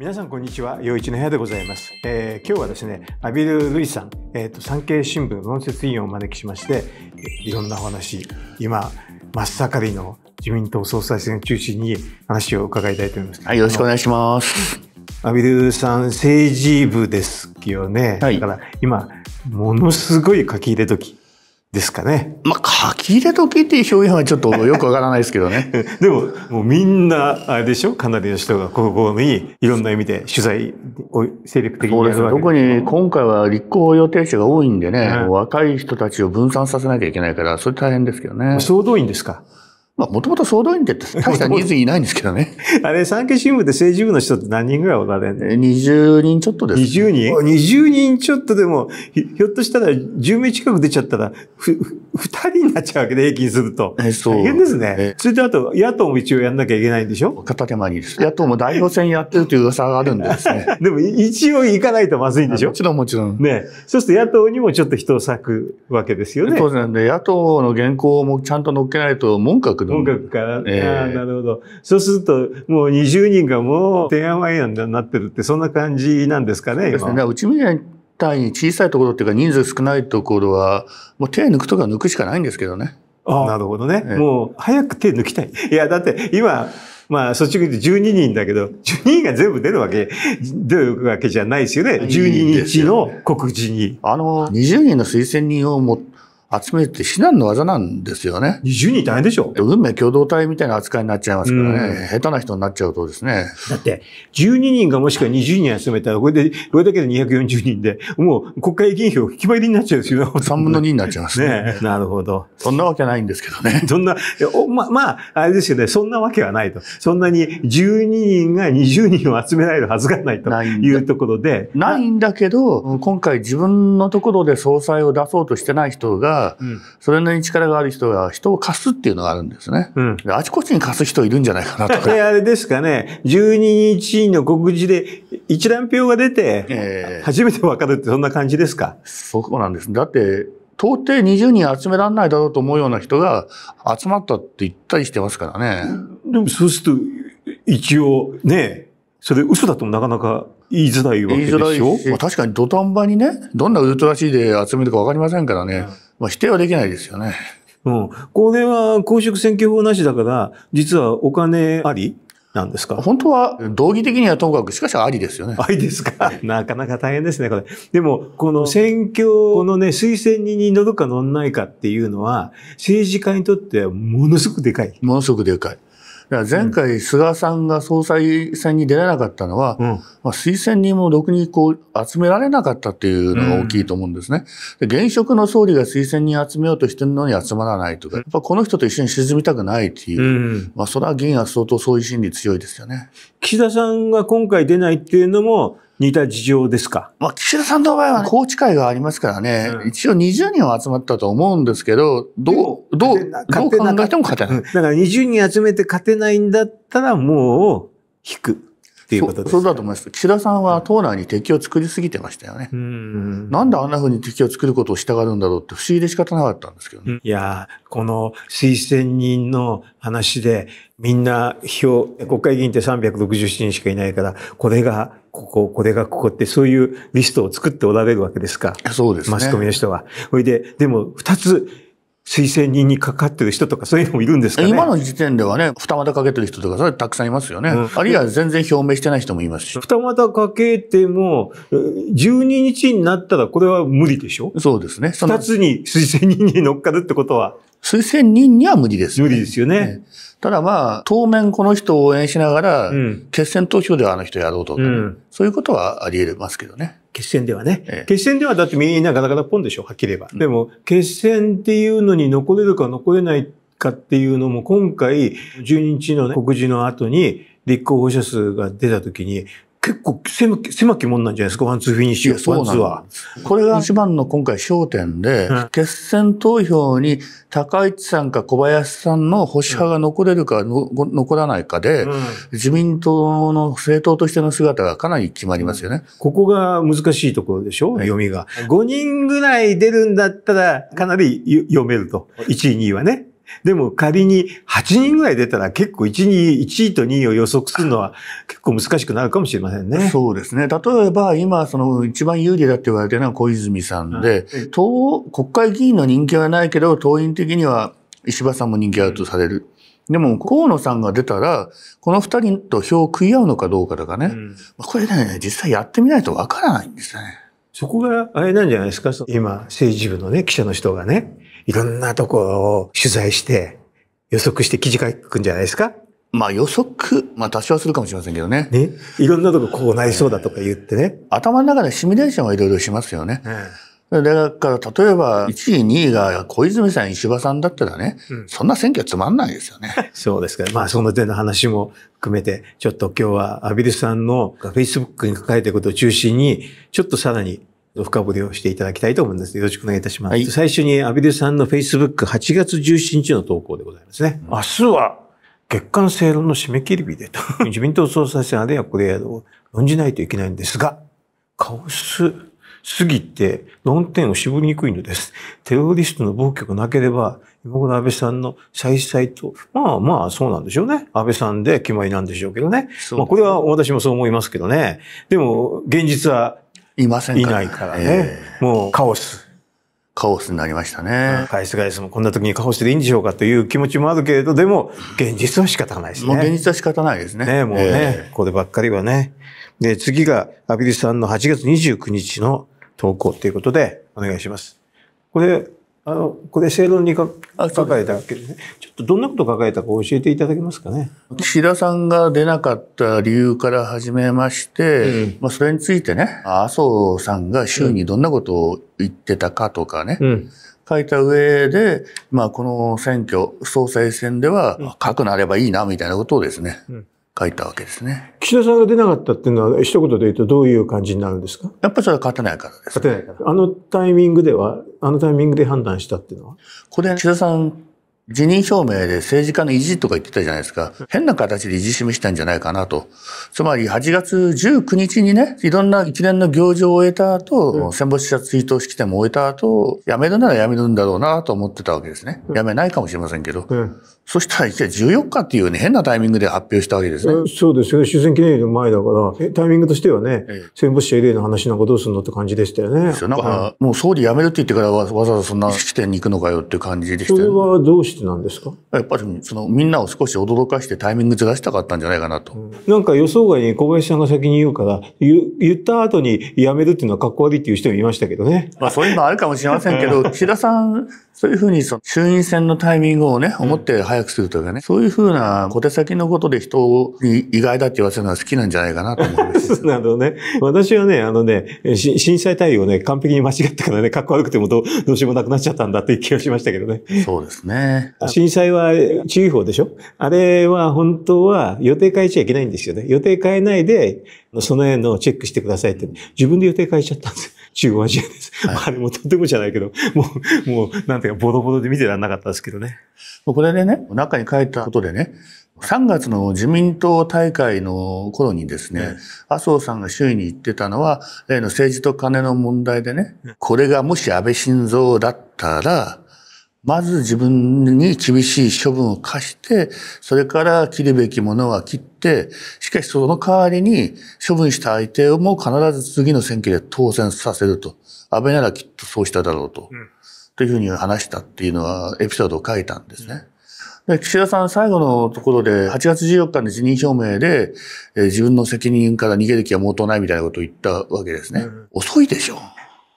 皆さんこんにちは洋一の部屋でございます、えー、今日はですねアビル・ルイさん、えーと、産経新聞論説委員をお招きしましていろんなお話今真っ盛りの自民党総裁選を中心に話を伺いたいと思いますはいよろしくお願いしますアビルさん政治部ですよね、はい、だから今ものすごい書き入れ時ですかね。まあ、書き入れ時っていう表現はちょっとよくわからないですけどね。でも、もうみんな、あれでしょかなりの人がここにいろんな意味で取材を精力的にやるわけ特に今回は立候補予定者が多いんでね、うん、若い人たちを分散させなきゃいけないから、それ大変ですけどね。総動員ですかまあ、もともと総動員って 大した人数いないんですけどね。あれ、産経新聞で政治部の人って何人ぐらいおられるの ?20 人ちょっとです、ね。20人 ?20 人ちょっとでも、ひょっとしたら10名近く出ちゃったら、ふ、ふ2人になっちゃうわけで、平均すると。えそう。大変ですね。それであと、野党も一応やんなきゃいけないんでしょ片手間にです。野党も代表選やってるという噂があるんですね。でも、一応行かないとまずいんでしょもちろんもちろん。ね。そうすると野党にもちょっと人を割くわけですよね。当然で、野党の原稿もちゃんと載っけないと文句が音楽から。えー、あなるほど。そうすると、もう20人がもう、提案ワイヤになってるって、そんな感じなんですかね、今。ね、うちみたいに小さいところっていうか、人数少ないところは、もう手抜くとか抜くしかないんですけどね。ああなるほどね、もう、早く手抜きたい。いや、だって今、まあ、率直に言って12人だけど、12人が全部出るわけ、出るわけじゃないですよね。12日の告示に。いいね、あの、20人の推薦人をも、集めるって至難の技なんですよね。20人大変でしょ運命共同体みたいな扱いになっちゃいますからね。下手な人になっちゃうとですね。だって、12人がもしくは20人集めたら、これで、これだけで240人で、もう国会議員票引き倍りになっちゃうんですよ。3分の2になっちゃいますね。ねなるほど。そんなわけないんですけどね。そんな、おま、まあ、あれですよね。そんなわけはないと。そんなに12人が20人を集められるはずがないというところで。ないんだけど、今回自分のところで総裁を出そうとしてない人が、それなりに力がある人が人を貸すっていうのがあるんですね。うん、あちこちに貸す人いるんじゃないかなとか。あれですかね、12日の告示で一覧表が出て、初めて分かるってそんな感じですかそうなんです。だって、到底20人集められないだろうと思うような人が集まったって言ったりしてますからね。でもそうすると、一応ね、それ嘘だともなかなか言いづらいわけでしょ言いづらいし、確かに土壇場にね、どんなウルトラーで集めるか分かりませんからね。うんまあ、否定はできないですよね。うん。これは公職選挙法なしだから、実はお金ありなんですか本当は、道義的にはともかく、しかしありですよね。ありですか。なかなか大変ですね、これ。でも、この選挙のね、推薦人に乗るか乗んないかっていうのは、政治家にとってはものすごくでかい。ものすごくでかい。から前回、菅さんが総裁選に出れなかったのは、うん、まあ、推薦人もろくにこう集められなかったっていうのが大きいと思うんですね。で現職の総理が推薦人集めようとしてるのに集まらないとか、やっぱこの人と一緒に沈みたくないっていう、うん、まあ、それは議員は相当そういう心理強いですよね。岸田さんが今回出ないっていうのも、似た事情ですか、まあ、岸田さんの場合は、宏池会がありますからね、うん、一応20人は集まったと思うんですけど、どう、どう、どう考えても勝てない。だから20人集めて勝てないんだったら、もう、引く。っていうことです、ね、そうだと思います。岸田さんは党内に敵を作りすぎてましたよね。んなんであんな風に敵を作ることをしたがるんだろうって不思議で仕方なかったんですけどね。いやこの推薦人の話でみんな票、国会議員って367人しかいないから、これがここ、これがここって、そういうリストを作っておられるわけですか。そうですね。マスコミの人は。ほいで、でも、二つ、推薦人にかかってる人とか、そういうのもいるんですか、ね、今の時点ではね、二股かけてる人とか、それたくさんいますよね。うん、あるいは全然表明してない人もいますし。二股かけても、12日になったらこれは無理でしょそうですね。二つに推薦人に乗っかるってことは。数千人には無理ですね。無理ですよね。ねただまあ、当面この人を応援しながら、うん、決選投票ではあの人やろうとうん、そういうことはあり得ますけどね。決戦ではね。ええ、決戦ではだってみんなガタガタポンでしょ、はっきり言えば。うん、でも、決戦っていうのに残れるか残れないかっていうのも、今回、12日の、ね、告示の後に、立候補者数が出た時に、結構狭き、狭きもんなんじゃないですか、ワンツーフィニッシュ、そうですは。これが一番の今回焦点で、うん、決選投票に高市さんか小林さんの保守派が残れるか、うん、残らないかで、うん、自民党の政党としての姿がかなり決まりますよね。ここが難しいところでしょ、読みが。5人ぐらい出るんだったら、かなり読めると。1位、2位はね。でも仮に8人ぐらい出たら結構 1, 2 1位と2位を予測するのは結構難しくなるかもしれませんね。そうですね。例えば今その一番有利だって言われてるのは小泉さんで、うん、党、国会議員の人気はないけど党員的には石破さんも人気あるとされる。でも河野さんが出たら、この二人と票を食い合うのかどうかとかね、うん、これね、実際やってみないとわからないんですよね。そこがあれなんじゃないですか、今、政治部のね、記者の人がね、いろんなとこを取材して予測して記事書くんじゃないですかまあ予測、まあ多少はするかもしれませんけどね。ね。いろんなとここうなりそうだとか言ってね。頭の中でシミュレーションはいろいろしますよね。えん、だから例えば1位、2位が小泉さん、石破さんだったらね、うん、そんな選挙つまんないですよね。そうですか。まあその点の話も含めて、ちょっと今日はアビルさんの Facebook に書かれてることを中心に、ちょっとさらに深掘りをしていただきたいと思いますよろしくお願いいたします。はい、最初にアビルさんの Facebook8 月17日の投稿でございますね。明日は月間正論の締め切り日でと。自民党総裁選あれやこれやを論じないといけないんですが、カオスすぎて論点を絞りにくいのです。テロリストの暴挙がなければ、今頃安倍さんの再々と、まあまあそうなんでしょうね。安倍さんで決まりなんでしょうけどね。ねまあこれは私もそう思いますけどね。でも現実はいませんいないからね。えー、もうカオス。カオスになりましたね。返す返すもこんな時にカオスでいいんでしょうかという気持ちもあるけれど、でも、現実は仕方ないですね。現実は仕方ないですね。ねもうね、えー、こればっかりはね。で、次が、アビリさんの8月29日の投稿ということで、お願いします。これ、あのこれ正論に書かれたわけですねちょっとどんなこと書かれたか教えていただけますかね岸田さんが出なかった理由から始めまして、うん、まあ、それについてね麻生さんが週にどんなことを言ってたかとかね、うん、書いた上で、まあ、この選挙総裁選では、書くなればいいなみたいなことをですね、うん書いたわけですね。岸田さんが出なかったっていうのは、一言で言うとどういう感じになるんですかやっぱりそれは勝てないからです、ね、勝てないから。あのタイミングでは、あのタイミングで判断したっていうのはこれ、岸田さん、辞任表明で政治家の意地とか言ってたじゃないですか。変な形で意地示したんじゃないかなと。つまり8月19日にね、いろんな一連の行事を終えた後、うん、戦没者追悼式典も終えた後、辞めるなら辞めるんだろうなと思ってたわけですね。辞めないかもしれませんけど。うんそしたら一体14日っていうね、変なタイミングで発表したわけですね。そうですよね。終戦記念日の前だから、タイミングとしてはね、ええ、戦没者慰霊の話なんかどうするのって感じでしたよね。ですよ。なんか、はい、もう総理辞めるって言ってからわざわざそんな式典に行くのかよって感じでしたよ、ね、それはどうしてなんですかやっぱり、その、みんなを少し驚かしてタイミングずらしたかったんじゃないかなと。うん、なんか予想外に小林さんが先に言うから、言言った後に辞めるっていうのはかっこ悪いっていう人もいましたけどね。まあそういうのあるかもしれませんけど、岸田さん、そういうふうにその衆院選のタイミングをね、思って早くするというかね、うん、そういうふうな小手先のことで人に意外だって言わせるのは好きなんじゃないかなと思うんです。なるほどね。私はね、あのね、震災対応ね、完璧に間違ったからね、かっこ悪くてもどうしようもなくなっちゃったんだって気がしましたけどね。そうですね。震災は注意報でしょあれは本当は予定変えちゃいけないんですよね。予定変えないで、その辺のチェックしてくださいって、自分で予定変えちゃったんです中央アジアです。はい、あ、れもとてもじゃないけど、もう、もう、なんていうか、ボロボロで見てらんなかったですけどね。これでね、中に書いたことでね、3月の自民党大会の頃にですね、麻生さんが周囲に言ってたのは、例の政治と金の問題でね、これがもし安倍晋三だったら、まず自分に厳しい処分を課して、それから切るべきものは切って、しかしその代わりに処分した相手をも必ず次の選挙で当選させると。安倍ならきっとそうしただろうと。うん、というふうに話したっていうのはエピソードを書いたんですね。うん、岸田さん最後のところで8月14日の辞任表明で、えー、自分の責任から逃げる気は毛頭ないみたいなことを言ったわけですね。うん、遅いでしょう。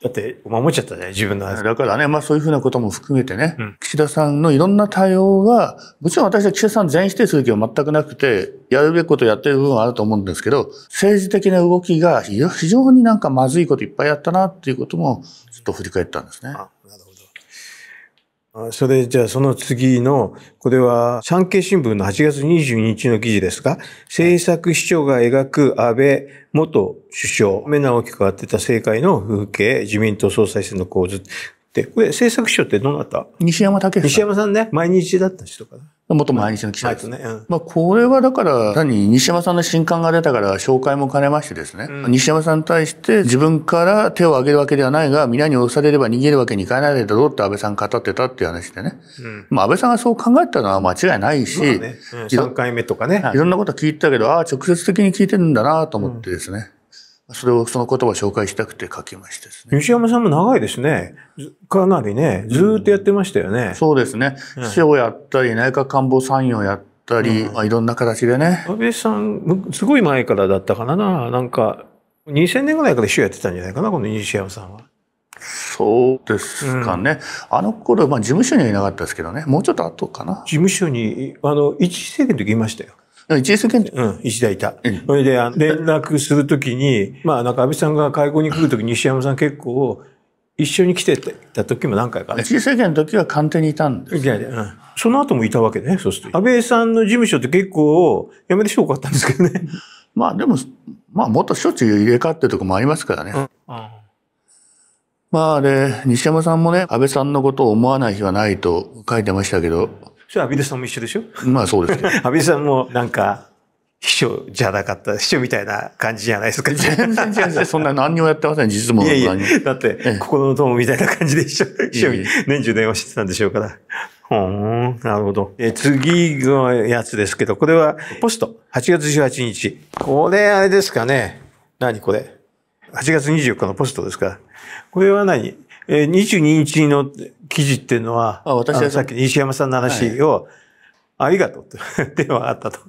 だって守っちゃったね、自分の話。だからね、まあそういうふうなことも含めてね、うん、岸田さんのいろんな対応が、もちろん私は岸田さん全否定する気は全くなくて、やるべきことをやってる部分はあると思うんですけど、政治的な動きが非常になんかまずいこといっぱいやったなっていうことも、ちょっと振り返ったんですね。それじゃあその次の、これは産経新聞の8月22日の記事ですか政策市長が描く安倍元首相、目が大きく変わってた政界の風景、自民党総裁選の構図。で、これ政策市長ってどなた西山武さん。西山さんね、毎日だった人かな。元毎日の記者です。いねうん、まあ、これはだから、単に西山さんの新刊が出たから紹介も兼ねましてですね、うん、西山さんに対して自分から手を挙げるわけではないが、皆に押されれば逃げるわけにいかないだろうって安倍さん語ってたっていう話でね。うん、まあ、安倍さんがそう考えたのは間違いないし、ね3回目とかね。いろんなこと聞いてたけど、ああ、直接的に聞いてるんだなと思ってですね。それを、その言葉を紹介したくて書きましたですね。西山さんも長いですね。かなりね、ずっとやってましたよね。うん、そうですね。市、う、を、やったり、内閣官房参与をやったり、うん、まあ、いろんな形でね。安倍さん、すごい前からだったかな。なんか、2000年ぐらいから市をやってたんじゃないかな、この西山さんは。そうですかね。うん、あの頃、まあ事務所にはいなかったですけどね。もうちょっと後かな。事務所に、あの、一時政権の時いましたよ。1S 検うん、一台いた。それで、連絡するときに、まあ、なんか安倍さんが会合に来るときに山さん結構、一緒に来てた時も何回か、ね。時政権の時は官邸にいたんです、や、うん。その後もいたわけね、そうすると。安倍さんの事務所って結構、辞めてしょうかったんですけどね。まあでも、まあもっとしょっちゅう入れ替わってるとこもありますからね。うん、まあで、西山さんもね、安倍さんのことを思わない日はないと書いてましたけど、それはアビルさんも一緒でしょまあそうですね。アビルさんもなんか、秘書じゃなかった、秘書みたいな感じじゃないですか。全然全然 そんな何をやってません、実も。いやいや、だって、ええ、心の友みたいな感じで秘書、秘書に年中電話してたんでしょうから。ほん、なるほど。え次のやつですけど、これは、ポスト、8月18日。これ、あれですかね。何これ。8月24日のポストですか。これは何え22日の記事っていうのは、あ私はさっき西山さんの話を、はい、ありがとうって電話があったと。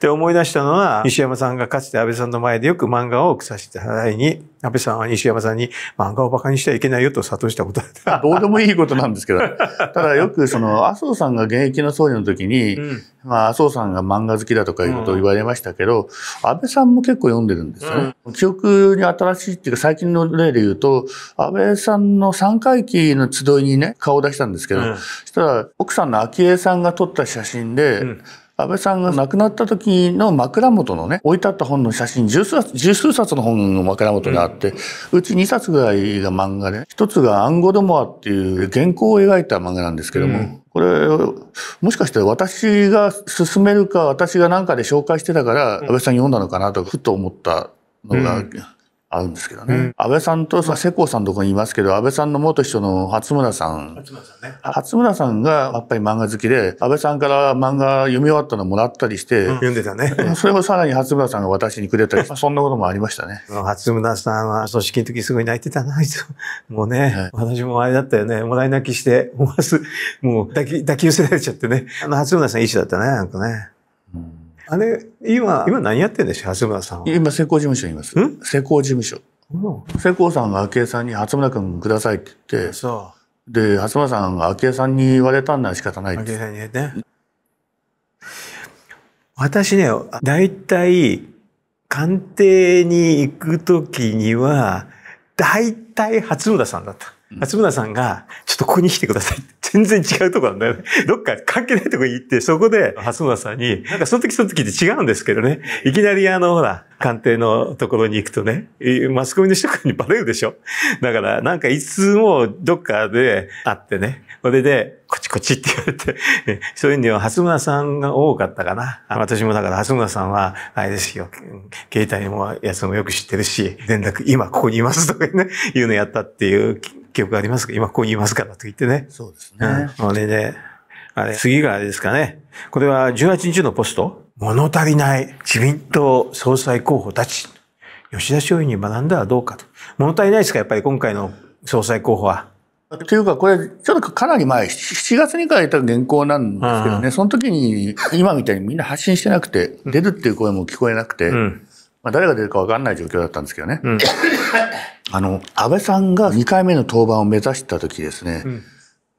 で、思い出したのは、西山さんがかつて安倍さんの前でよく漫画を草せて払いに安倍さん、は西山さんに漫画をバカにしちゃいけないよと諭したことだどうでもいいことなんですけど、ただよくその麻生さんが現役の総理の時に、うん、まあ、麻生さんが漫画好きだとかいうことを言われましたけど、うん、安倍さんも結構読んでるんですよね、うん。記憶に新しいっていうか最近の例で言うと、安倍さんの三回忌の集いにね、顔を出したんですけど、そしたら奥さんの昭恵さんが撮った写真で、安倍さんが亡くなった時の枕元のね置いてあった本の写真十数十数冊の本の枕元にあって、うん、うち2冊ぐらいが漫画で一つが「アンゴ・ドモア」っていう原稿を描いた漫画なんですけども、うん、これもしかして私が勧めるか私が何かで紹介してたから安倍さん読んだのかなとふと思ったのが。うんあるんですけどね。うん、安倍さんとさ、世耕さんのとこにいますけど、安倍さんの元秘書の初村さん。初村さんね。初村さんがやっぱり漫画好きで、安倍さんから漫画読み終わったのもらったりして。うん、読んでたね。それをさらに初村さんが私にくれたり、そんなこともありましたね。初村さんは組織の時すごい泣いてたな、いつ。もうね、はい、私もあれだったよね。もらい泣きして、思わず、もう抱き、抱き寄せられちゃってね。あの初村さんいい人だったね、なんかね。あれ、今、今何やってんでしょ村さん今、成功事務所にいます。成功事務所。成功さんが昭恵さんに、初村君くださいって言って。そう。で、初村さんが昭恵さんに言われたんなら仕方ないです。恵さんにね。私ね、大体、官邸に行くときには、大体初村さんだった。松村さんが、ちょっとここに来てください。全然違うとこなんだよね。どっか関係ないとこに行って、そこで、松村さんに、なんかその時その時って違うんですけどね。いきなりあの、ほら、官邸のところに行くとね、マスコミの人にバレるでしょ。だから、なんかいつもどっかで会ってね。それで、こっちこっちって言われて、そういうには、初村さんが多かったかな。私もだから、初村さんは、あれですよ、携帯もやつもよく知ってるし、連絡、今ここにいますとかね、いうのやったっていう記憶ありますか今こう言いますからと言ってね。そうですね。うん、あれで、あれ、次があれですかね。これは18日のポスト。物足りない自民党総裁候補たち。吉田松陰に学んだらどうかと。物足りないですかやっぱり今回の総裁候補は。っていうか、これ、ちょっとかなり前、7月に書いた原稿なんですけどね、その時に、今みたいにみんな発信してなくて、出るっていう声も聞こえなくて、うん、まあ誰が出るか分かんない状況だったんですけどね。うん あの、安倍さんが2回目の登板を目指した時ですね、うん、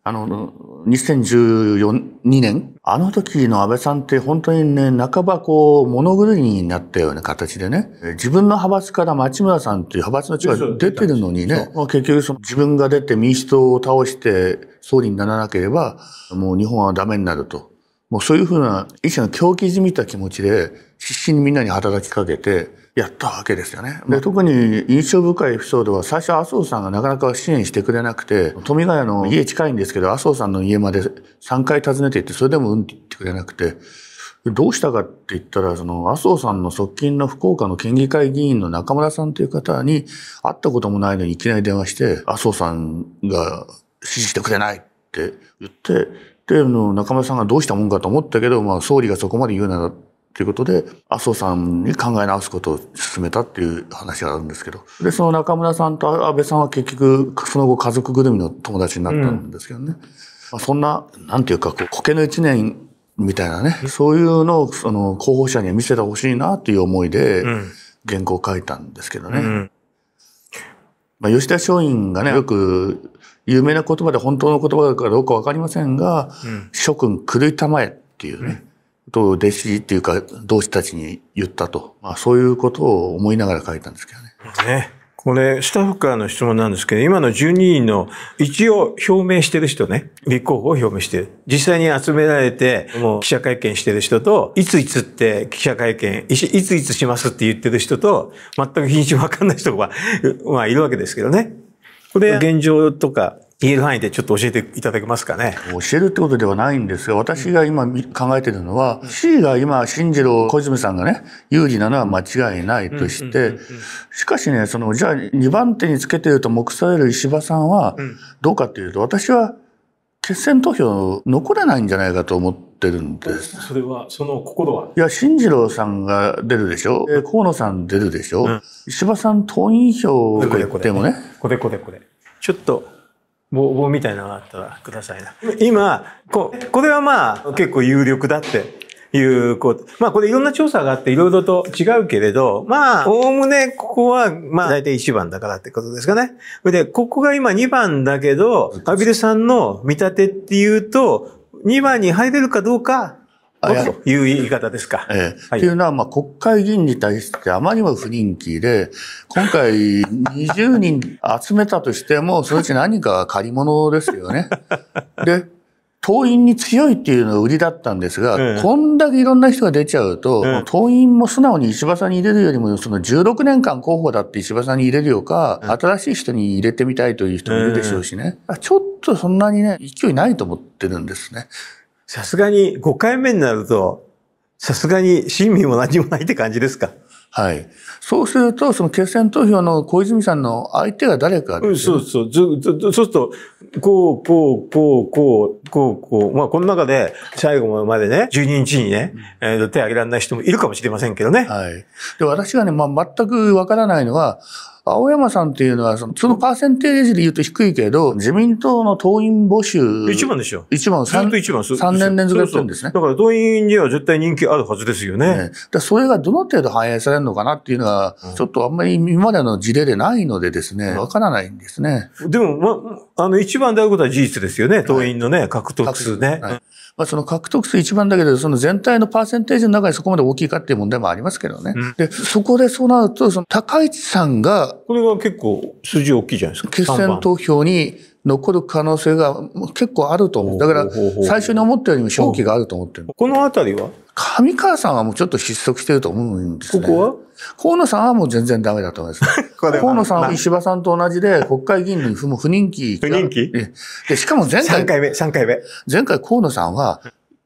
あの、2014年、あの時の安倍さんって本当にね、半ばこう、物狂いになったような形でね、自分の派閥から町村さんという派閥の違が出てるのにね、結局その自分が出て民主党を倒して総理にならなければ、もう日本はダメになると。もうそういうふうな、一種の狂気じみた気持ちで、必死にみんなに働きかけて、やったわけですよね。で特に印象深いエピソードは最初麻生さんがなかなか支援してくれなくて富ヶ谷の家近いんですけど麻生さんの家まで3回訪ねていってそれでもうんって言ってくれなくてどうしたかって言ったら、その麻生さんの側近の福岡の県議会議員の中村さんという方に会ったこともないのにいきなり電話して、麻生さんが支持してくれないって言って、で、中村さんがどうしたもんかと思ったけど、まあ総理がそこまで言うならということで麻生さんに考え直すことを進めたっていう話があるんですけどでその中村さんと安倍さんは結局その後家族ぐるみの友達になったんですけどね、うん、まあ、そんななんていうかこう苔の一年みたいなねそういうのをその候補者に見せてほしいなっていう思いで原稿を書いたんですけどね。うん、まあ、吉田松陰がねよく有名な言葉で本当の言葉かどうか分かりませんが「諸君狂いたまえ」っていうね、と弟子っていうか同志たちに言ったと、まあ、そういうことを思いながら書いたんですけどね。ねこれ、スタッフからの質問なんですけど、今の12人の一応表明してる人ね、立候補を表明してる。実際に集められて、もう記者会見してる人と、いついつって記者会見、いついつしますって言ってる人と、全く品種わかんない人が、まあいるわけですけどね。これ、現状とか言える範囲でちょっと教えていただけますかね。教えるってことではないんですが、私が今考えているのは、うん、C が今、進次郎小泉さんがね、有利なのは間違いないとして、しかしね、その、じゃあ2番手につけていると目される石破さんは、どうかというと、私は決選投票残れないんじゃないかと思ってるんです。それは、その心はいや、進次郎さんが出るでしょ河野さん出るでしょ、うん、石破さん党員票で言っでもね。これこれこれ。ちょっと棒棒みたいなのがあったらくださいな。今、ここれはまあ結構有力だっていうこと。まあこれいろんな調査があっていろいろと違うけれど、まあ、おおむねここはまあ大体1番だからってことですかね。で、ここが今2番だけど、アビルさんの見立てっていうと、2番に入れるかどうかという言い方ですか。ええ、はい、というのは、まあ、国会議員に対してあまりにも不人気で、今回20人集めたとしても、そのうち何か借り物ですよね。で、党員に強いっていうのが売りだったんですが、えこんだけいろんな人が出ちゃうと、え、党員も素直に石破さんに入れるよりも、その16年間候補だって石破さんに入れるよか、新しい人に入れてみたいという人もいるでしょうしね。ちょっとそんなにね、勢いないと思ってるんですね。さすがに5回目になると、さすがに親民も何もないって感じですか。はい。そうすると、その決選投票の小泉さんの相手が誰かですよ、ね、そうそう。そうすると、こう、こう、こう、こう、こう、こう。まあ、この中で、最後までね、12日にね、えー、手挙げられない人もいるかもしれませんけどね。はい。で、私がね、まあ、全くわからないのは、青山さんっていうのはその、そのパーセンテージで言うと低いけど、自民党の党員募集。一番でしょ。一番、三と一番。3年連続やってるんですねだから党員には絶対人気あるはずですよね。ねだそれがどの程度反映されるのかなっていうのは、うん、ちょっとあんまり今までの事例でないのでですね、わからないんですね。でも、ま、あの、一番であることは事実ですよね、党員のね、獲得数ね。はいまあ、その獲得数一番だけど、その全体のパーセンテージの中にそこまで大きいかっていう問題もありますけどね。うん、で、そこでそうなると、その高市さんが、これは結構数字大きいじゃないですか。決選投票に残る可能性が結構あると思う。だから、最初に思ったよりも正気があると思ってる。このあたりは上川さんはもうちょっと失速してると思うんですね。ここは河野さんはもう全然ダメだと思います。河野さんは石破さんと同じで、国会議員に不人気。不人気で、しかも前回。3回目、3回目。前回河野さんは、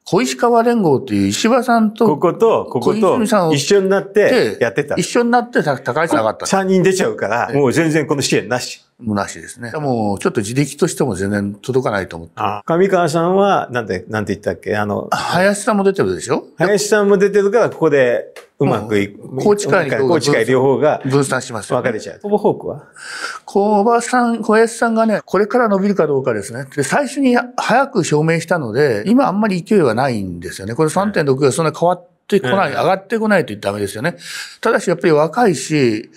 小石川連合っていう石破さんと、ここと、ここと、一緒になってやってた。一緒になって高橋さん上がった。3人出ちゃうから、もう全然この支援なし。なしですね。もうちょっと自力としても全然届かないと思って。上川さんは、なんて、なんて言ったっけあの。林さんも出てるでしょ林さんも出てるから、ここでうまくいく。高知会高知会両方が。分散します、ね。分かれちゃう。コバホークはコバさん、小林さんがね、これから伸びるかどうかですね。で、最初に早く証明したので、今あんまり勢いはないんですよね。これ3.6がそんな変わってこない、うん、上がってこないとダメですよね。ただしやっぱり若いし、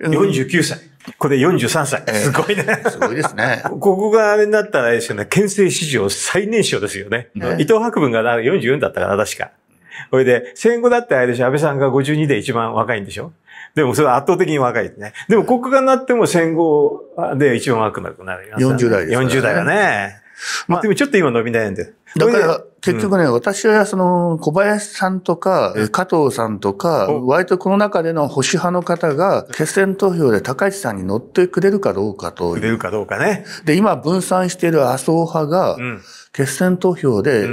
49歳。これ43歳。すごいね。えー、すごいですね。ここがあれになったらあれですよね、憲政史上最年少ですよね。ね伊藤博文が44だったから、確か。これで、戦後だってあれでしょ、安倍さんが52で一番若いんでしょでもそれは圧倒的に若いですね。でも国家がなっても戦後で一番若くなるね。40代ですね。40代だね。まあ、でもちょっと今伸び悩んでる。だから結局ね、うん、私はその小林さんとか、加藤さんとか、割とこの中での保守派の方が、決選投票で高市さんに乗ってくれるかどうかと。くれるかどうかね。で、今分散している麻生派が、決選投票で、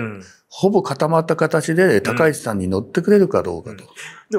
ほぼ固まった形で高市さんに乗ってくれるかどうかと。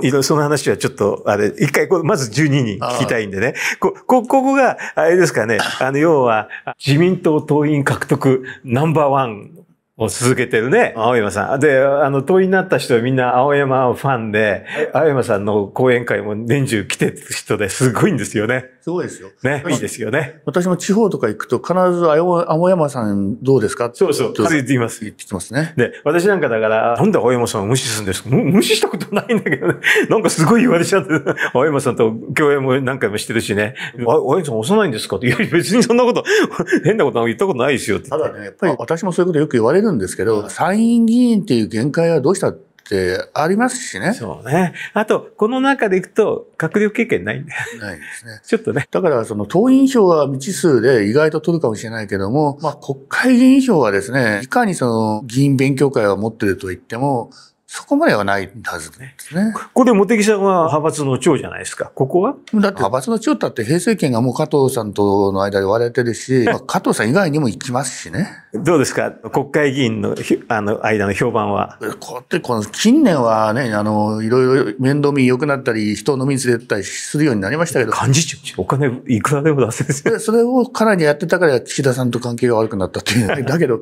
いろいろその話はちょっと、あれ、一回まず12人聞きたいんでね。こ、こ、ここが、あれですかね。あの、要は、自民党党員獲得ナンバーワンを続けてるね、青山さん。で、あの、問いになった人はみんな青山ファンで、青山さんの講演会も年中来てる人ですごいんですよね。すごいですよ。ね、いいですよね。私も地方とか行くと必ず、あよ、青山さんどうですかそうそう、彼言っています。言ってきますね。で、私なんかだから、なんで青山さんを無視するんですか無視したことないんだけどね。なんかすごい言われちゃって、青山さんと共演も何回もしてるしね。青山さん幼いんですかって、いや、別にそんなこと、変なこと言ったことないですよって。ただね、やっぱり私もそういうことよく言われるんですけど、参院議員っていう限界はどうしたってってありますしね。そうね。あと、この中でいくと、閣僚経験ないんだよ。ないですね。ちょっとね。だから、その、党員票は未知数で意外と取るかもしれないけども、まあ、国会議員票はですね、いかにその、議員勉強会を持ってると言っても、そこまではないはずですね。ここで茂木さんは派閥の長じゃないですか。ここはだって派閥の長だって平成権がもう加藤さんとの間で割れてるし、まあ、加藤さん以外にも行きますしね。どうですか国会議員のあの間の評判は。こうってこの近年はね、あの、いろいろ面倒見良くなったり、人を飲みに連れたりするようになりましたけど。幹事長お金いくらでも出せるでそれをかなりやってたから岸田さんと関係が悪くなったっていう。だけど、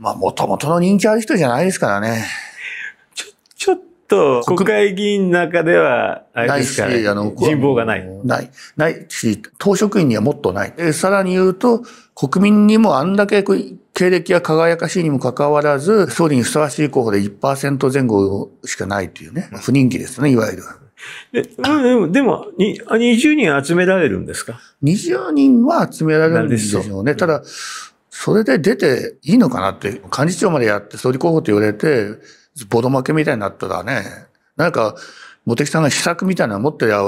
まあもともとの人気ある人じゃないですからね。ちょっと国会議員の中では、あれですか、ね、あの人望がない。ない。ないし、党職員にはもっとない。さらに言うと、国民にもあんだけ経歴が輝かしいにもかかわらず、総理にふさわしい候補で1%前後しかないというね、不人気ですね、いわゆる。ででも、でもに20人集められるんですか ?20 人は集められるんでしょうね。うただ、それで出ていいのかなって、幹事長までやって総理候補と言われて、ボロ負けみたいになったらね、なんか、茂木さんが秘策みたいなの持ってりゃ、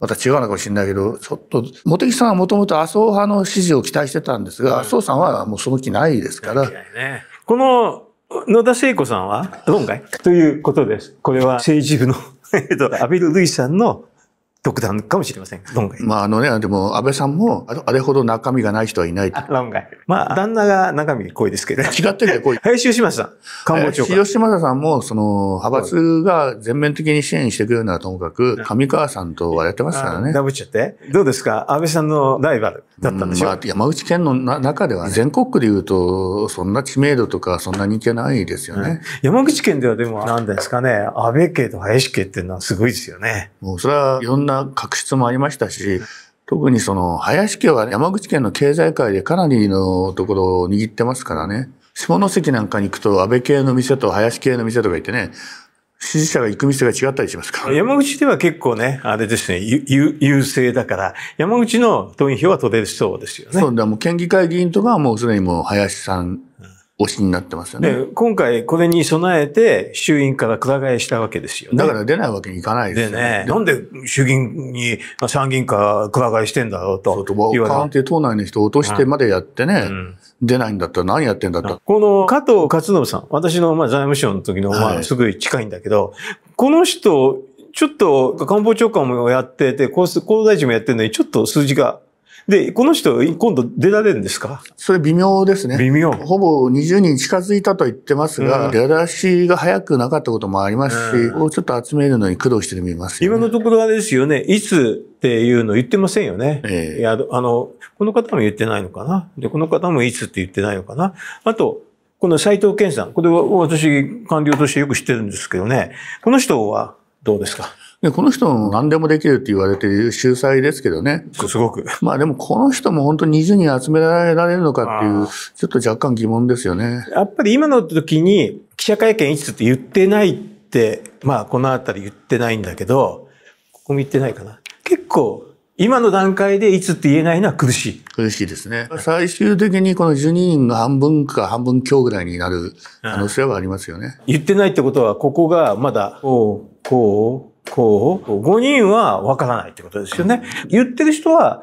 また違うのかもしれないけど、ちょっと、茂木さんはもともと麻生派の支持を期待してたんですが、うん、麻生さんはもうその気ないですから。ね、この、野田聖子さんは今回。ということです。これは政治部の えっと、アビル・ルイさんの独断かもしれません。論外。まああのね、でも安倍さんも、あれほど中身がない人はいないと。論外。まあ旦那が中身濃いですけど。違ってるね、濃い。林芳正さん、官房長官。林正さんも、その、派閥が全面的に支援してくれるなはともかく、上川さんとはやってますからね。ダブっちゃって。どうですか安倍さんのライバルだったんでしょう、まあ、山口県の中では、ね、全国区で言うと、そんな知名度とかそんなにいけないですよね。うん、山口県ではでも、何ですかね、安倍家と林家っていうのはすごいですよね。もうそれはいろんなな確執もありましたし、特にその林家は山口県の経済界でかなりのところを握ってますからね。下関なんかに行くと安倍系の店と林系の店とか行ってね、支持者が行く店が違ったりしますから。山口では結構ね、あれですね、優勢だから、山口の党員票は取れそうですよね。そうだ、もう県議会議員とかはもうすでにもう林さん推しになってますよね。今回これに備えて衆院からくら替えしたわけですよね。だから出ないわけにいかないですよね。でね、なんで衆議院に参議院からくら替えしてんだろうと言われ官邸党内の人を落としてまでやってね、うん、出ないんだったら何やってんだったこの加藤勝信さん、私のまあ財務省の時のまあすごい近いんだけど、はい、この人、ちょっと官房長官もやってて、厚生大臣もやってるのに、ちょっと数字がで、この人、今度出られるんですかそれ微妙ですね。微妙。ほぼ20人近づいたと言ってますが、うん、出だしが早くなかったこともありますし、うん、ちょっと集めるのに苦労してみます、ね、今のところあれですよね、いつっていうの言ってませんよね。ええ、いや、あの、この方も言ってないのかな。で、この方もいつって言ってないのかな。あと、この斎藤健さん、これは私、官僚としてよく知ってるんですけどね、この人はどうですかで、この人も何でもできるって言われてる秀才ですけどね。すごく。まあでもこの人も本当に20人集められるのかっていう、ちょっと若干疑問ですよね。やっぱり今の時に記者会見いつって言ってないって、まあこのあたり言ってないんだけど、ここも言ってないかな。結構、今の段階でいつって言えないのは苦しい。苦しいですね。最終的にこの12人が半分か半分強ぐらいになる可能性はありますよね。言ってないってことは、ここがまだ、こう、こう、こう、5人はわからないってことですよね。言ってる人は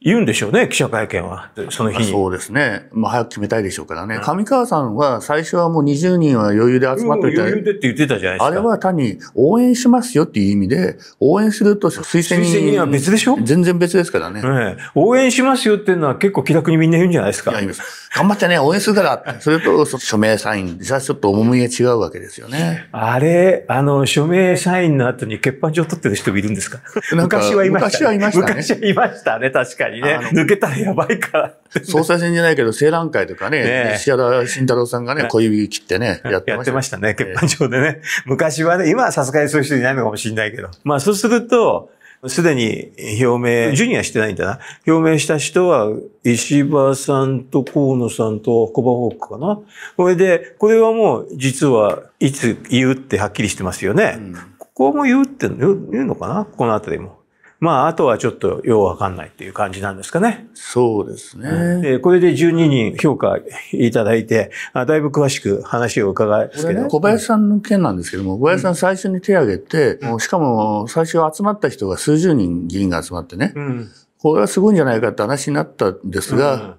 言うんでしょうね、記者会見は、その日に。そうですね。まあ、早く決めたいでしょうからね。うん、上川さんは、最初はもう20人は余裕で集まってて。余裕でって言ってたじゃないですか。あれは単に、応援しますよっていう意味で、応援すると推薦人。推薦人は別でしょ全然別ですからね。応援しますよっていうのは結構気楽にみんな言うんじゃないですか。いや、言います。頑張ってね、応援するから。それと、署名サイン。実はちょっと重みが違うわけですよね。あれ、あの、署名サインの後に欠板状取ってる人もいるんですか昔はいました、ね。昔はいましたね。昔はいましたね、確かに。にね、抜けたらやばいから。総裁選じゃないけど、青蘭会とかね、石原慎太郎さんがね、小指切ってね、やってました。ましたね、欠番上でね。昔はね、今はさすがにそういう人いないのかもしれないけど。まあそうすると、すでに表明、ジュニアしてないんだな。表明した人は、石破さんと河野さんとコバホークかな。これで、これはもう実はいつ言うってはっきりしてますよね。うん、ここも言うって言うのかなこのあたりも。まあ、あとはちょっとようわかんないっていう感じなんですかね。そうですね。で、これで12人評価いただいて、あだいぶ詳しく話を伺いますけど、ね、小林さんの件なんですけども、小林さん最初に手を挙げて、うん、しかも最初集まった人が数十人議員が集まってね、うん、これはすごいんじゃないかって話になったんですが、うん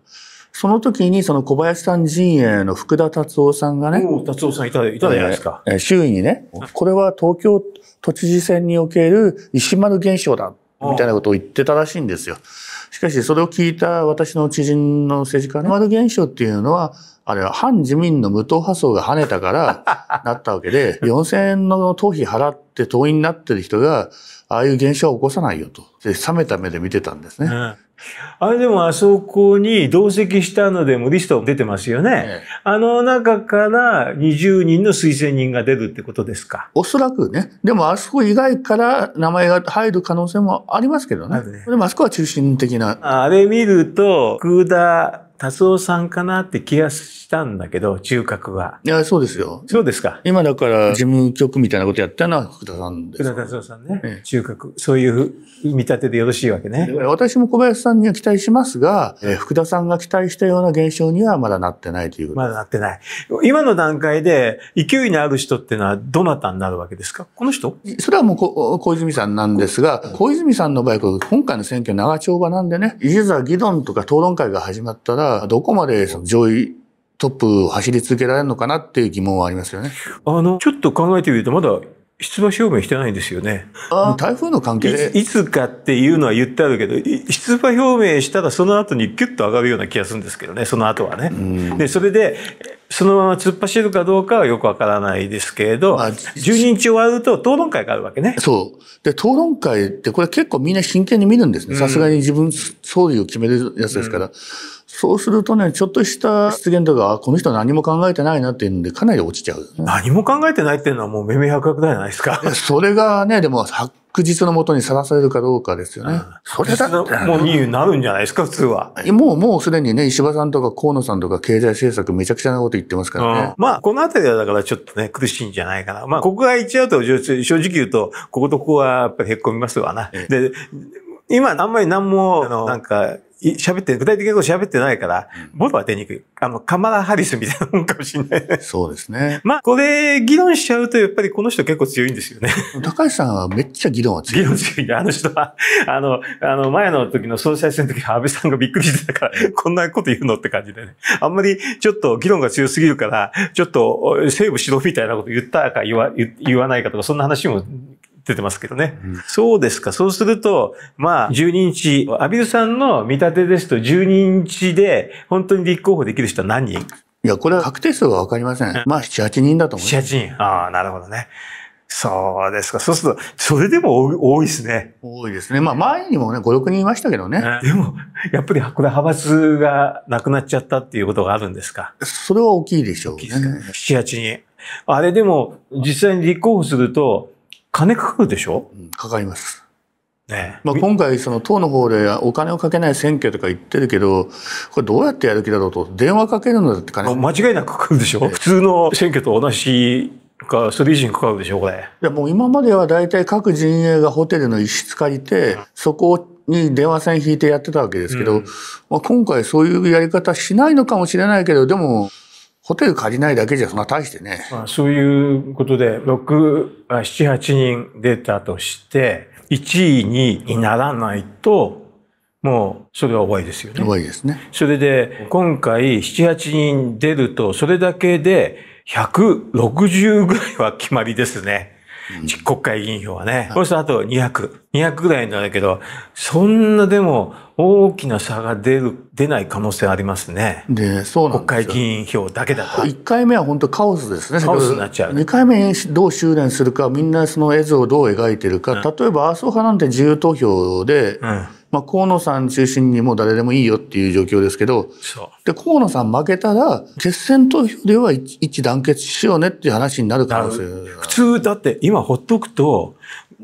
その時にその小林さん陣営の福田達夫さんがね。達夫さんいたいたじゃないですか、え周囲にね、これは東京都知事選における石丸現象だっみたいなことを言ってたらしいんですよ。しかし、それを聞いた私の知人の政治家の丸現象っていうのは、あれは反自民の無党派層が跳ねたからなったわけで、4000 円の党費払って党員になってる人が、ああいう現象を起こさないよと。冷めた目で見てたんですね。うんあれでもあそこに同席したのでもリスト出てますよね。ええ、あの中から20人の推薦人が出るってことですか。おそらくね。でもあそこ以外から名前が入る可能性もありますけどね。ねでもあそこは中心的な。あれ見ると、福田達夫さんかなって気がしたんだけど、中核は。いや、そうですよ。そうですか。今だから、事務局みたいなことやったのは福田さんです。福田達夫さんね。ええ、中核。そういう見立てでよろしいわけね。私も小林さんには期待しますが、えー、福田さんが期待したような現象にはまだなってないというまだなってない。今の段階で、勢いのある人っていうのはどなたになるわけですかこの人それはもう小泉さんなんですが、小泉さんの場合、今回の選挙長丁場なんでね、いざ議論とか討論会が始まったら、どこまでその上位トップ走り続けられるのかなっていう疑問はありますよね。あの、ちょっと考えてみると、まだ出馬表明してないんですよね。台風の関係でいつかっていうのは言ってあるけど、出馬表明したらその後にピュッと上がるような気がするんですけどね、その後はね。で、それで、そのまま突っ走るかどうかはよくわからないですけれど、まあ、12日終わると討論会があるわけね。そう。で、討論会ってこれ結構みんな真剣に見るんですね。さすがに自分総理を決めるやつですから。うんそうするとね、ちょっとした失言とか、この人何も考えてないなっていうんで、かなり落ちちゃう、ね。何も考えてないっていうのはもう目目白白じゃないですか。それがね、でも、確実のもとにさらされるかどうかですよね。うん、それだっもう理由になるんじゃないですか、普通は。もう、もうすでにね、石破さんとか河野さんとか経済政策めちゃくちゃなこと言ってますからね。うん、まあ、このあたりはだからちょっとね、苦しいんじゃないかな。まあ、ここが一応と、正直言うと、こことここはやっぱりへっこみますわな。で、今あんまり何も、あの、なんか、喋って、具体的なこと喋ってないから、ボロは出にくい。あの、カマラ・ハリスみたいなもんかもしれない、ね。そうですね。まあ、これ、議論しちゃうと、やっぱりこの人結構強いんですよね。高橋さんはめっちゃ議論は強い。議論強い。あの人は、あの、あの、前の時の総裁選の時は安倍さんがびっくりしてたから、こんなこと言うのって感じでね。あんまり、ちょっと議論が強すぎるから、ちょっと、セーブしろみたいなこと言ったか言わ言わないかとか、そんな話も出てますけどね。うん、そうですか。そうすると、まあ、12日、アビルさんの見立てですと、12日で本当に立候補できる人は何人いや、これは確定数はわかりません。まあ、7、8人だと思う。7、8人。ああ、なるほどね。そうですか。そうすると、それでも多いですね。多いですね。まあ前にもね、5、6人いましたけどね。でも、やっぱりこれ派閥がなくなっちゃったっていうことがあるんですかそれは大きいでしょう、ね。大きいですね。7、8人。あれでも、実際に立候補すると、金かかるでしょ、うん、かかります。ねまあ、今回その党の方でお金をかけない選挙とか言ってるけどこれどうやってやる気だろうと電話かけるのだって金間違いなくかかるでしょ、ね、普通の選挙と同じかそれ以上にかかるでしょこれいやもう今までは大体各陣営がホテルの一室借りて、そこに電話線引いてやってたわけですけど、うん、まあ、今回そういうやり方しないのかもしれないけどでもホテル借りないだけじゃそんな大してね。まあ、そういうことで、6、7、8人出たとして、1位にならないと、もうそれは終わりですよね。終わりですね。それで、今回7、8人出ると、それだけで160ぐらいは決まりですね。国会議員票はね。そうするとあと200。200ぐらいなんだけど、そんなでも大きな差が出る、出ない可能性ありますね。で、そうなん国会議員票だけだと。1回目は本当カオスですね。カオスになっちゃう。2回目どう修練するか、みんなその絵図をどう描いてるか。うん、例えば麻生派なんて自由投票で、うんまあ、河野さん中心にもう誰でもいいよっていう状況ですけど、で、河野さん負けたら、決選投票では一致団結しようねっていう話になる可能性普通だって今ほっとくと、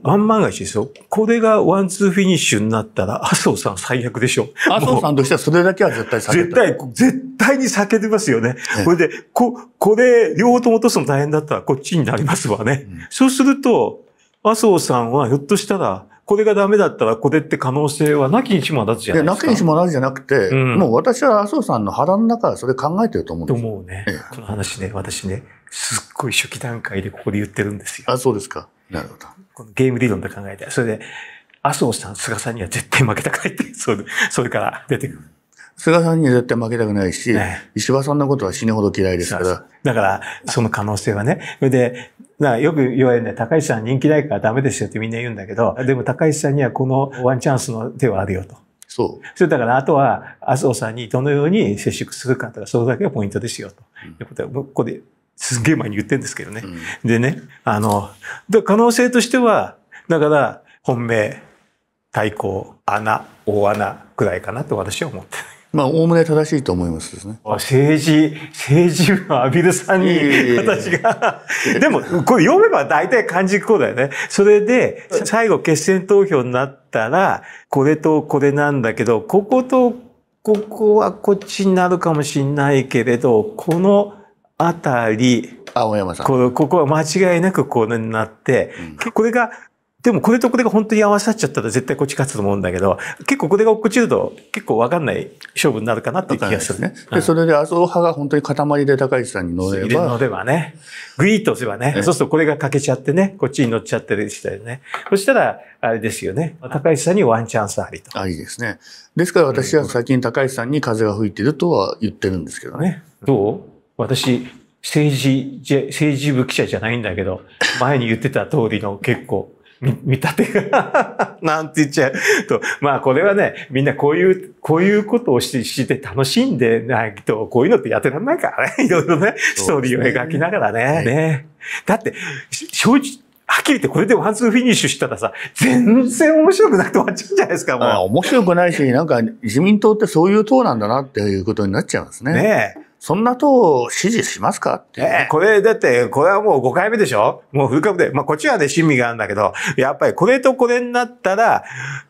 万万が一ですよ。これがワンツーフィニッシュになったら、麻生さん最悪でしょ。麻生さんとしてはそれだけは絶対避けた絶対、絶対に避けてますよね。これで、こ、これ、両方とも落とすの大変だったらこっちになりますわね。うん、そうすると、麻生さんはひょっとしたら、これがダメだったらこれって可能性はなきにしもあらずじゃないですか。なきにしもあらずじゃなくて、うん、もう私は麻生さんの腹の中はそれ考えてると思うんですよ。思うね、この話ね、私ね、すっごい初期段階でここで言ってるんですよ。あ、そうですか。なるほど。このゲーム理論で考えて、それで、麻生さん、菅さんには絶対負けたくないって、そう、それから出てくる。菅さんに絶対負けたくないし、ね、石破さんのことは死ぬほど嫌いですから。だから、その可能性はね。それで、なよく言われるね、高市さん人気ないからダメですよってみんな言うんだけど、でも高市さんにはこのワンチャンスの手はあるよと。そう。それだから、あとは麻生さんにどのように接触するかとか、それだけがポイントですよと。うん、いうことは、ここですげえ前に言ってるんですけどね。うん、でね、あの、可能性としては、だから、本命、対抗、穴、大穴くらいかなと私は思ってる。まあ、おおむね正しいと思いますですね。政治、政治部のアビルさんに、私がでも、これ読めば大体漢字こうだよね。それで、最後決選投票になったら、これとこれなんだけど、こことここはこっちになるかもしれないけれど、このあたり、青山さん。ここは間違いなくこれになって、うん、これがでもこれとこれが本当に合わさっちゃったら絶対こっち勝つと思うんだけど、結構これが落っこちると結構わかんない勝負になるかなっていう気がする。ね、で、それで麻生派が本当に塊で高市さんに乗れば。乗ればね。グイーッとすればね。そうするとこれが欠けちゃってね、こっちに乗っちゃってるしたよね。そしたら、あれですよね。高市さんにワンチャンスありと。ありですね。ですから私は最近高市さんに風が吹いてるとは言ってるんですけどね。どう私、政治、政治部記者じゃないんだけど、前に言ってた通りの結構。見立てが なんて言っちゃうと、まあこれはね、みんなこういう、こういうことをしして楽しんでないと、こういうのってやってらんないからね。いろいろね、ストーリーを描きながらね。ねね。だって、正直、はっきり言ってこれでワンツーフィニッシュしたらさ、全然面白くなくて終わっちゃうんじゃないですか、もう。面白くないし、なんか自民党ってそういう党なんだなっていうことになっちゃうんですね。ねえ。そんな党支持しますかって、ね、これ、だって、これはもう5回目でしょもうフルカップで。まあ、こっちはね、親身があるんだけど、やっぱりこれとこれになったら、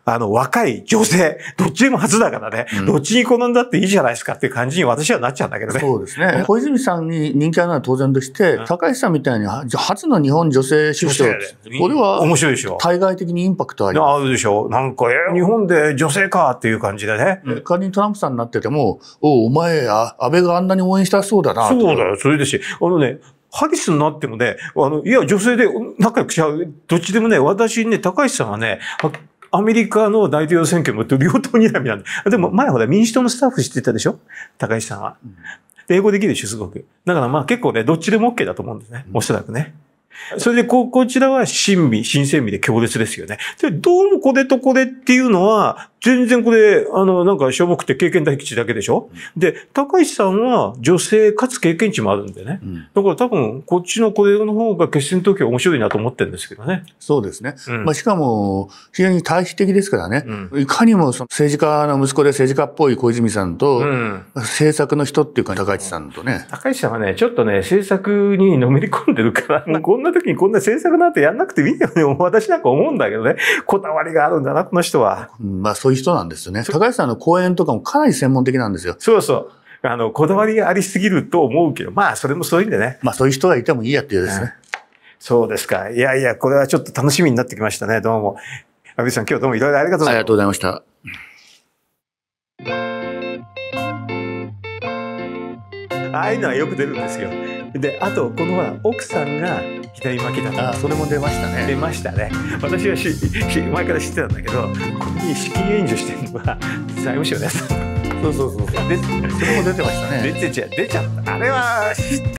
あの、若い女性、どっちも初だからね、うん、どっちに好んだっていいじゃないですかっていう感じに私はなっちゃうんだけどね。そうですね。小泉さんに人気あるのは当然として、うん、高橋さんみたいに初の日本女性首相、これは、面白いでしょ。対外的にインパクトあります。あるでしょ。なんか、えー、日本で女性かっていう感じでね。仮にトランプさんになってても、おお前、安倍があんなに応援したそうだなそうだよ、それですし、あのね、ハリスになってもね、あの、いや、女性で仲良くしちゃう、どっちでもね、私ね、高橋さんはね、アメリカの大統領選挙も両党にらみなんで。でも前ほら民主党のスタッフしてたでしょ高橋さんは。英語できるでしょすごく。だからまあ結構ね、どっちでも OK だと思うんですね。おそらくね。それでこ、こちらは親身、新鮮味で強烈ですよね。で、どうもこれとこれっていうのは、全然これ、あの、なんか、しょぼくて経験大吉だけでしょ、うん、で、高石さんは女性かつ経験値もあるんでね。うん、だから多分、こっちのこれの方が決戦投票面白いなと思ってるんですけどね。そうですね。うん、まあ、しかも、非常に対比的ですからね。いかにもその政治家の息子で政治家っぽい小泉さんと、政策の人っていうか、高市さんとね。高市さんはね、ちょっとね、政策にのめり込んでるから、こんな時にこんな政策なんてやんなくていいよね。私なんか思うんだけどね。こだわりがあるんだな、この人は。まあ、そういう人なんですよね。高橋さんの講演とかもかなり専門的なんですよ。そうそう。あの、こだわりがありすぎると思うけど、まあ、それもそういうんでね。まあ、そういう人がいてもいいやっていうですね、うん。そうですか。いやいや、これはちょっと楽しみになってきましたね。どうも。阿部さん、今日どうもいろいろありがとうございました。ありがとうございました。ああいうのはよく出るんですよ。であとこのほら奥さんが左巻きだったそれも出ましたね出ましたね私はしし前から知ってたんだけどここに資金援助してるのは財務省ですそうそうそうそうでそれも出てましたね出てちゃ出ちゃったあれは